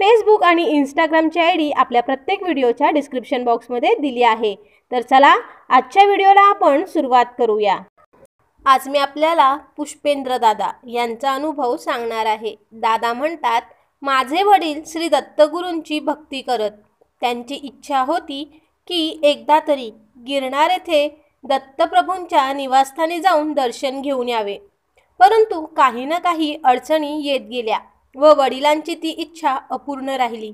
Facebook आणि इंस्टाग्रामची I D आपल्या प्रत्येक व्हिडिओच्या डिस्क्रिप्शन बॉक्समध्ये दिली आहे तर चला आजच्या व्हिडिओला आपण सुरुवात करूया आज मी आपल्याला पुष्पेंद्र दादा यांचा अनुभव सांगणार आहे दादा म्हणतात माझे वडील श्री दत्तगुरूंची भक्ती करत त्यांची इच्छा होती की एकदा तरी गिरणार येथे दत्तप्रभूंच्या निवासस्थानी जाऊन दर्शन घेऊन यावे परंतु काही ना काही अडचणी येत गेल्या व वडिलांची ती इच्छा अपूर्ण राहिली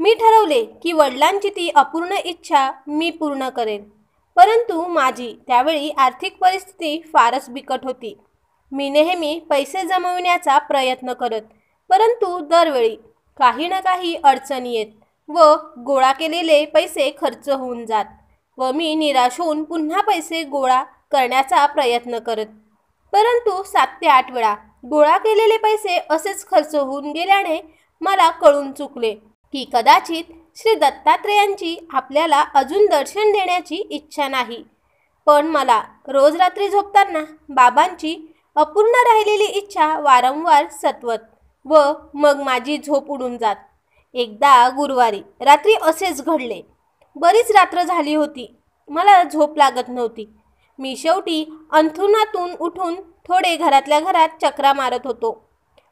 मी ठरवले की वडिलांची ती अपूर्ण इच्छा मी पूर्ण करेन परंतु माझी त्यावेळी आर्थिक परिस्थिती फारच बिकट होती मी नेहमी पैसे जमवण्याचा प्रयत्न करत परंतु दरवेळी काही ना काही अडचणी येत व गोळा केलेले पैसे खर्च होऊन जात व मी निराश होऊन पुन्हा पैसे गोळा करण्याचा प्रयत्न करत परंतु सात ते आठ वेळा गोळा केलेले पैसे असेच खर्च होऊन गेल्याने मला कळून चुकले की कदाचित श्री दत्तात्रेयांची आपल्याला अजून दर्शन देण्याची इच्छा नाही पण मला रोज रात्री झोपताना बाबांची अपूर्ण राहिलेली इच्छा वारंवार सत्वत व मग माझी झोप उडून जात एकदा गुरुवारी रात्री असेच घडले बरीच रात्र झाली होती मला झोप लागत नव्हती मी शेवटी अंथुनातून उठून थोडे घरातल्या घरात चक्रा मारत होतो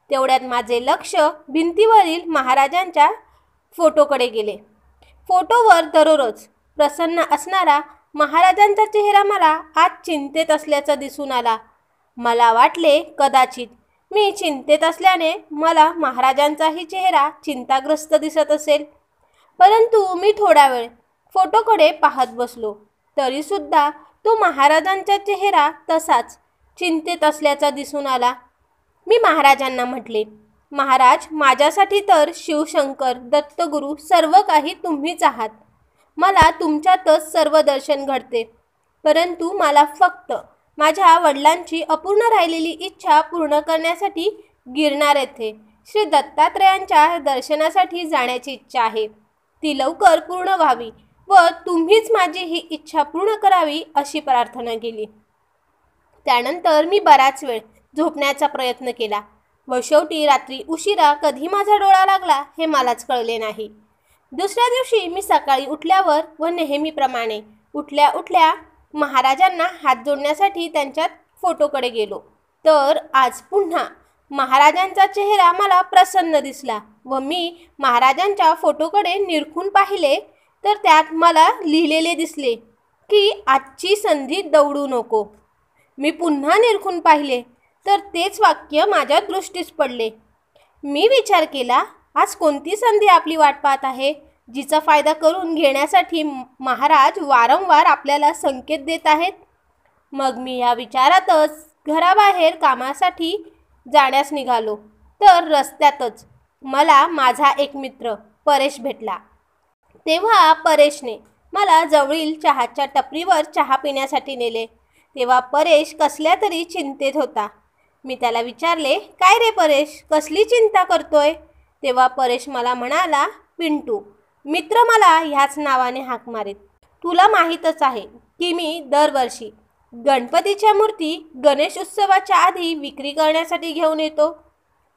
तेवढ्यात माझे लक्ष भिंतीवरील महाराजांच्या फोटोकडे गेले फोटोवर दररोज प्रसन्न असणारा महाराजांचा चेहरा मला आज चिंतेत असल्याचा दिसून आला मला वाटले कदाचित मी चिंतेत असल्याने मला महाराजांचाही चेहरा चिंताग्रस्त दिसत असेल परंतु मी थोडा वेळ फोटोकडे पाहत बसलो तरीसुद्धा तो महाराजांचा चेहरा तसाच चिंतेत असल्याचा दिसून आला मी महाराजांना म्हटले महाराज माझ्यासाठी तर शिवशंकर दत्तगुरू सर्व काही तुम्हीच आहात मला तुमच्यातच सर्व दर्शन घडते परंतु मला फक्त माझ्या वडिलांची अपूर्ण राहिलेली इच्छा पूर्ण करण्यासाठी गिरणार येथे श्री दत्तात्रयांच्या दर्शनासाठी जाण्याची इच्छा आहे ती लवकर पूर्ण व्हावी व तुम्हीच माझी ही इच्छा पूर्ण करावी अशी प्रार्थना केली त्यानंतर मी बराच वेळ झोपण्याचा प्रयत्न केला व शेवटी रात्री उशिरा कधी माझा डोळा लागला हे मलाच कळले नाही दुसऱ्या दिवशी मी सकाळी उठल्यावर व नेहमीप्रमाणे उठल्या उठल्या महाराजांना हात जोडण्यासाठी त्यांच्यात फोटोकडे गेलो तर आज पुन्हा महाराजांचा चेहरा मला प्रसन्न दिसला व मी महाराजांच्या फोटोकडे निरखून पाहिले तर त्यात मला लिहिलेले दिसले की आजची संधी दौडू नको मी पुन्हा निरखून पाहिले तर तेच वाक्य माझ्या दृष्टीस पडले मी विचार केला आज कोणती संधी आपली वाट पाहत आहे जिचा फायदा करून घेण्यासाठी महाराज वारंवार आपल्याला संकेत देत आहेत मग मी या विचारातच घराबाहेर कामासाठी जाण्यास निघालो तर रस्त्यातच मला माझा एक मित्र परेश भेटला तेव्हा परेशने मला जवळील चहाच्या टपरीवर चहा पिण्यासाठी नेले तेव्हा परेश कसल्या तरी चिंतेत होता मी त्याला विचारले काय रे परेश कसली चिंता करतोय तेव्हा परेश मला म्हणाला पिंटू मित्र मला ह्याच नावाने हाक मारेत तुला माहीतच आहे की मी दरवर्षी गणपतीच्या मूर्ती गणेश उत्सवाच्या आधी विक्री करण्यासाठी घेऊन येतो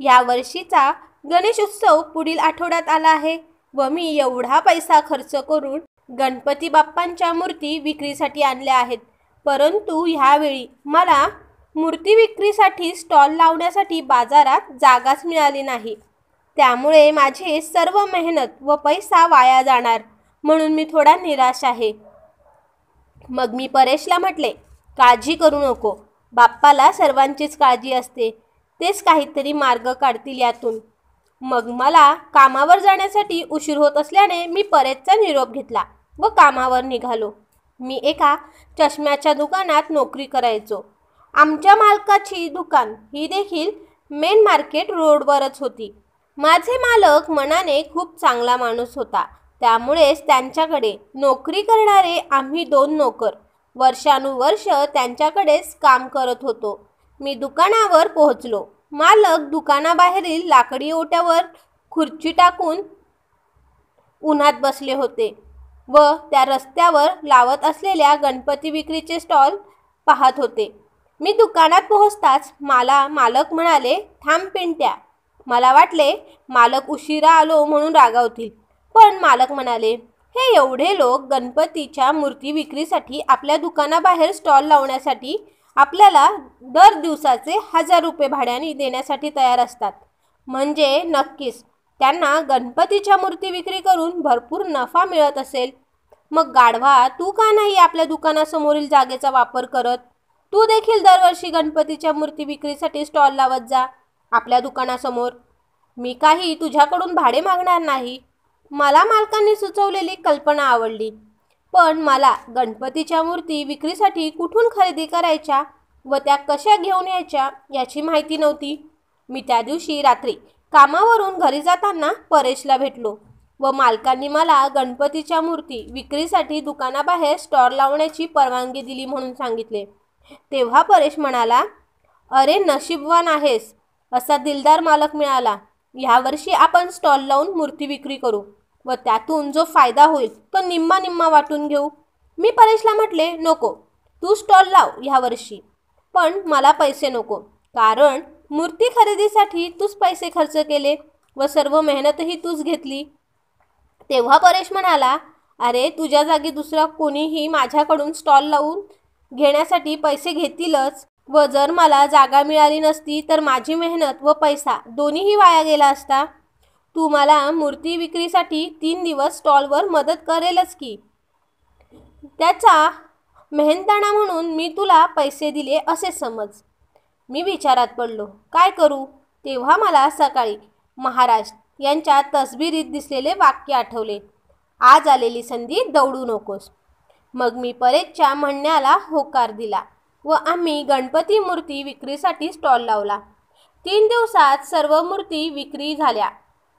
यावर्षीचा गणेश उत्सव पुढील आठवड्यात आला आहे व मी एवढा पैसा खर्च करून गणपती बाप्पांच्या मूर्ती विक्रीसाठी आणल्या आहेत परंतु ह्यावेळी मला मूर्ती विक्रीसाठी स्टॉल लावण्यासाठी बाजारात जागाच मिळाली नाही त्यामुळे माझे सर्व मेहनत व पैसा वाया जाणार म्हणून मी थोडा निराश आहे मग मी परेशला म्हटले काळजी करू नको बाप्पाला सर्वांचीच काळजी असते तेच काहीतरी मार्ग काढतील यातून मग मला कामावर जाण्यासाठी उशीर होत असल्याने मी परेचचा निरोप घेतला व कामावर निघालो मी एका चष्म्याच्या दुकानात नोकरी करायचो आमच्या मालकाची दुकान ही देखील मेन मार्केट रोडवरच होती माझे मालक मनाने खूप चांगला माणूस होता त्यामुळेच त्यांच्याकडे नोकरी करणारे आम्ही दोन नोकर वर्षानुवर्ष त्यांच्याकडेच काम करत होतो मी दुकानावर पोहोचलो मालक दुकानाबाहेरील लाकडी ओट्यावर खुर्ची टाकून उन्हात बसले होते व त्या रस्त्यावर लावत असलेल्या गणपती विक्रीचे स्टॉल पाहत होते मी दुकानात पोहोचताच मला मालक म्हणाले थांब पिंट्या मला वाटले मालक उशिरा आलो म्हणून रागावतील पण मालक म्हणाले हे एवढे लोक गणपतीच्या मूर्ती विक्रीसाठी आपल्या दुकानाबाहेर स्टॉल लावण्यासाठी आपल्याला दर दिवसाचे हजार रुपये भाड्याने देण्यासाठी तयार असतात म्हणजे नक्कीच त्यांना गणपतीच्या मूर्ती विक्री करून भरपूर नफा मिळत असेल मग गाढवा तू का नाही आपल्या दुकानासमोरील जागेचा वापर करत तू देखील दरवर्षी गणपतीच्या मूर्ती विक्रीसाठी स्टॉल लावत जा आपल्या दुकानासमोर मी काही तुझ्याकडून भाडे मागणार नाही मला मालकांनी सुचवलेली कल्पना आवडली पण मला गणपतीच्या मूर्ती विक्रीसाठी कुठून खरेदी करायच्या व त्या कशा घेऊन यायच्या याची माहिती नव्हती मी त्या दिवशी रात्री कामावरून घरी जाताना परेशला भेटलो व मालकांनी मला गणपतीच्या मूर्ती विक्रीसाठी दुकानाबाहेर स्टॉल लावण्याची परवानगी दिली म्हणून सांगितले तेव्हा परेश म्हणाला अरे नशीबवान आहेस असा दिलदार मालक मिळाला यावर्षी आपण स्टॉल लावून मूर्ती विक्री करू व त्यातून जो फायदा होईल तो निम्मा निम्मा वाटून घेऊ मी परेशला म्हटले नको तू स्टॉल लाव वर्षी पण मला पैसे नको कारण मूर्ती खरेदीसाठी तूच पैसे खर्च केले व सर्व मेहनतही तूच घेतली तेव्हा परेश म्हणाला अरे तुझ्या जागी दुसरा कोणीही माझ्याकडून स्टॉल लावून घेण्यासाठी पैसे घेतीलच व जर मला जागा मिळाली नसती तर माझी मेहनत व पैसा दोन्हीही वाया गेला असता तू मला मूर्ती विक्रीसाठी तीन दिवस स्टॉलवर मदत करेलच की त्याचा मेहनताणा म्हणून मी तुला पैसे दिले असे समज मी विचारात पडलो काय करू तेव्हा मला सकाळी महाराज यांच्या तसबिरीत दिसलेले वाक्य आठवले आज आलेली संधी दौडू नकोस मग मी परेच्या म्हणण्याला होकार दिला व आम्ही गणपती मूर्ती विक्रीसाठी स्टॉल लावला तीन दिवसात सर्व मूर्ती विक्री झाल्या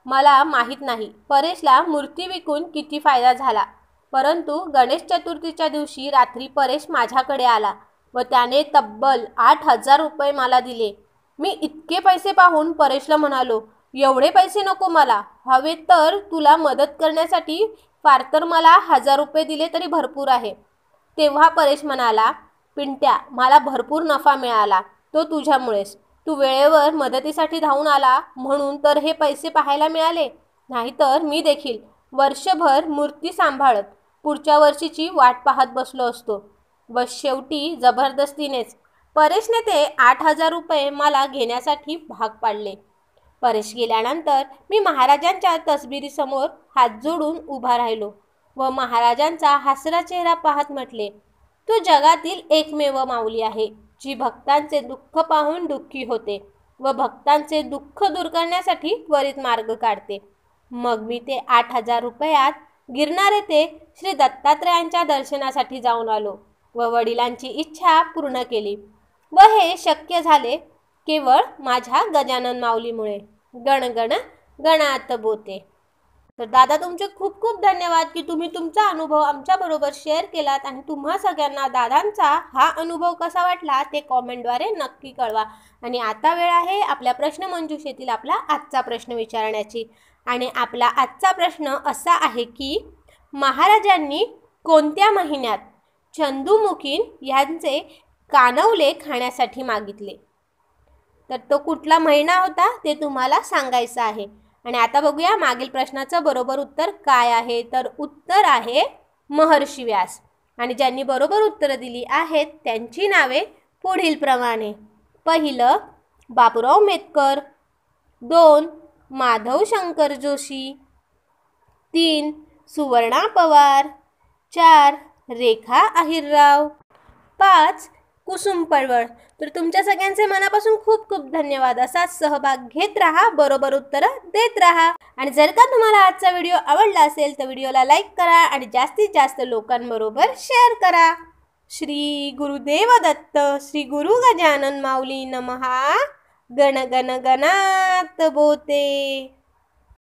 मला माहीत नाही परेशला मूर्ती विकून किती फायदा झाला परंतु गणेश चतुर्थीच्या दिवशी रात्री परेश माझ्याकडे आला व त्याने तब्बल आठ हजार रुपये मला दिले मी इतके पैसे पाहून परेशला म्हणालो एवढे पैसे नको मला हवे तर तुला मदत करण्यासाठी फार तर मला हजार रुपये दिले तरी भरपूर आहे तेव्हा परेश म्हणाला पिंट्या मला भरपूर नफा मिळाला तो तुझ्यामुळेच तू वेळेवर मदतीसाठी धावून आला म्हणून तर हे पैसे पाहायला मिळाले नाहीतर मी देखील वर्षभर मूर्ती सांभाळत पुढच्या वर्षीची वाट पाहत बसलो असतो व शेवटी जबरदस्तीनेच परेशने ते आठ हजार रुपये मला घेण्यासाठी भाग पाडले परेश गेल्यानंतर मी महाराजांच्या तसबिरीसमोर हात जोडून उभा राहिलो व महाराजांचा हसरा चेहरा पाहत म्हटले तू जगातील एकमेव माऊली आहे जी भक्तांचे दुःख पाहून दुःखी होते व भक्तांचे दुःख दूर करण्यासाठी त्वरित मार्ग काढते मग मी ते आठ हजार रुपयात गिरणारे ते श्री दत्तात्रयांच्या दर्शनासाठी जाऊन आलो व वडिलांची इच्छा पूर्ण केली व हे शक्य झाले केवळ माझ्या गजानन माऊलीमुळे गणगण गणात बोते तर दादा तुमचे खूप खूप धन्यवाद की तुम्ही तुमचा अनुभव आमच्या बरोबर शेअर केलात आणि तुम्हा सगळ्यांना दादांचा हा अनुभव कसा वाटला ते कॉमेंटद्वारे नक्की कळवा आणि आता वेळ आहे आपल्या प्रश्नमंजुषेतील आपला आजचा प्रश्न विचारण्याची आणि आपला आजचा प्रश्न असा आहे की महाराजांनी कोणत्या महिन्यात चंदुमुखीन यांचे कानवले खाण्यासाठी मागितले तर तो कुठला महिना होता ते तुम्हाला सांगायचं आहे आणि आता बघूया मागील प्रश्नाचं बरोबर उत्तर काय आहे तर उत्तर आहे महर्षी व्यास आणि ज्यांनी बरोबर उत्तरं दिली आहेत त्यांची नावे पुढीलप्रमाणे पहिलं बापूराव मेतकर दोन माधव शंकर जोशी तीन सुवर्णा पवार चार रेखा अहिरराव पाच कुसुम पळवळ तर तुमच्या सगळ्यांचे मनापासून खूप खूप धन्यवाद असा सहभाग घेत राहा बरोबर उत्तर देत राहा आणि जर का तुम्हाला आजचा व्हिडिओ आवडला असेल तर व्हिडिओला लाईक करा आणि जास्तीत जास्त लोकांबरोबर शेअर करा श्री गुरुदेव दत्त श्री गुरु गजानन माऊली नमहा गण गण गणात बोते